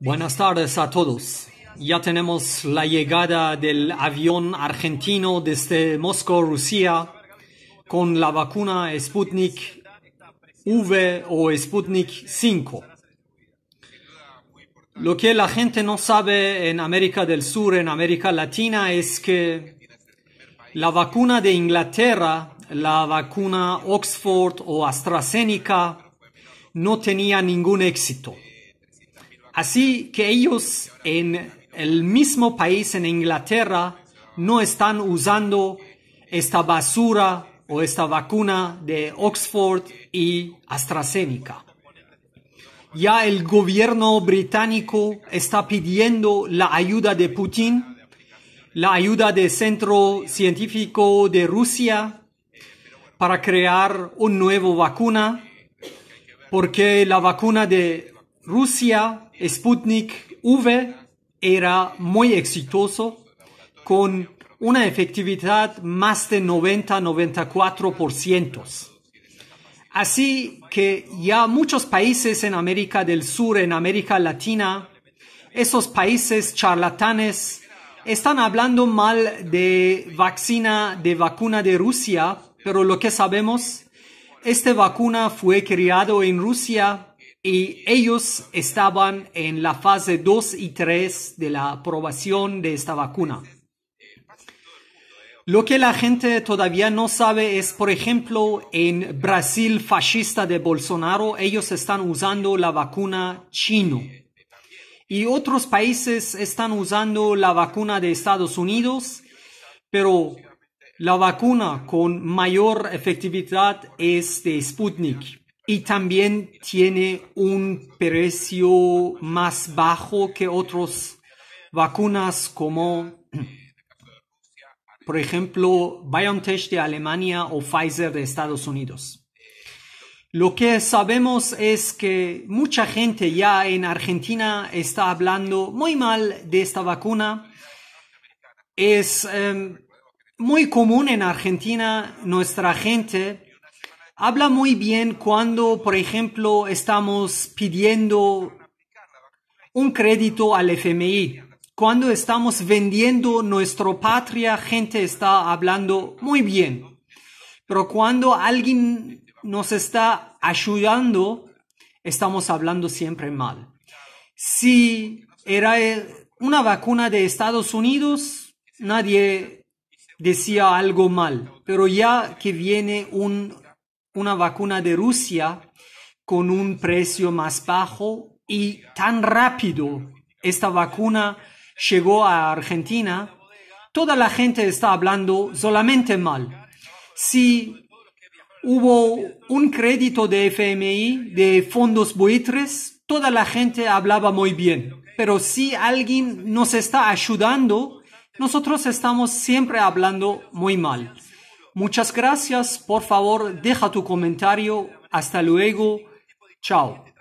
Buenas tardes a todos. Ya tenemos la llegada del avión argentino desde Moscú, Rusia, con la vacuna Sputnik V o Sputnik 5. Lo que la gente no sabe en América del Sur, en América Latina, es que la vacuna de Inglaterra, la vacuna Oxford o AstraZeneca, no tenía ningún éxito. Así que ellos en el mismo país, en Inglaterra, no están usando esta basura o esta vacuna de Oxford y AstraZeneca. Ya el gobierno británico está pidiendo la ayuda de Putin, la ayuda del Centro Científico de Rusia para crear una nuevo vacuna, porque la vacuna de Rusia Sputnik V era muy exitoso con una efectividad más de 90-94%. Así que ya muchos países en América del Sur, en América Latina, esos países charlatanes están hablando mal de vacuna, de vacuna de Rusia, pero lo que sabemos, esta vacuna fue creado en Rusia y ellos estaban en la fase 2 y 3 de la aprobación de esta vacuna. Lo que la gente todavía no sabe es, por ejemplo, en Brasil fascista de Bolsonaro, ellos están usando la vacuna chino. Y otros países están usando la vacuna de Estados Unidos, pero la vacuna con mayor efectividad es de Sputnik y también tiene un precio más bajo que otras vacunas como, por ejemplo, BioNTech de Alemania o Pfizer de Estados Unidos. Lo que sabemos es que mucha gente ya en Argentina está hablando muy mal de esta vacuna. Es em, muy común en Argentina nuestra gente Habla muy bien cuando, por ejemplo, estamos pidiendo un crédito al FMI. Cuando estamos vendiendo nuestra patria, gente está hablando muy bien. Pero cuando alguien nos está ayudando, estamos hablando siempre mal. Si era eh, una vacuna de Estados Unidos, nadie decía algo mal. Pero ya que viene un una vacuna de Rusia con un precio más bajo y tan rápido esta vacuna llegó a Argentina, toda la gente está hablando solamente mal. Si hubo un crédito de FMI, de fondos buitres, toda la gente hablaba muy bien. Pero si alguien nos está ayudando, nosotros estamos siempre hablando muy mal. Muchas gracias. Por favor, deja tu comentario. Hasta luego. Chao.